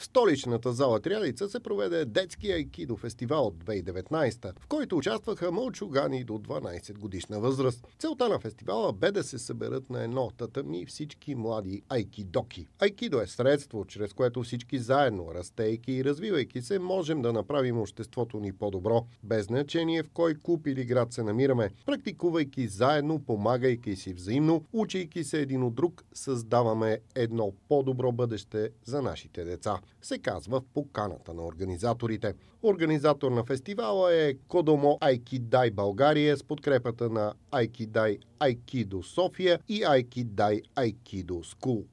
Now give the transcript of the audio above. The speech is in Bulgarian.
В столичната зала Трядица се проведе детски айкидо фестивал от 2019, в който участваха мълчугани до 12 годишна възраст. Целта на фестивала бе да се съберат на едно татами всички млади айкидоки. Айкидо е средство, чрез което всички заедно, растейки и развивайки се, можем да направим обществото ни по-добро, без значение в кой клуб или град се намираме. Практикувайки заедно, помагайки си взаимно, учейки се един от друг, създаваме едно по-добро бъдеще за нашите деца се казва в поканата на организаторите. Организатор на фестивала е Кодомо Айкидай България с подкрепата на Айкидай Айкидо София и Айкидай Айкидо Скул.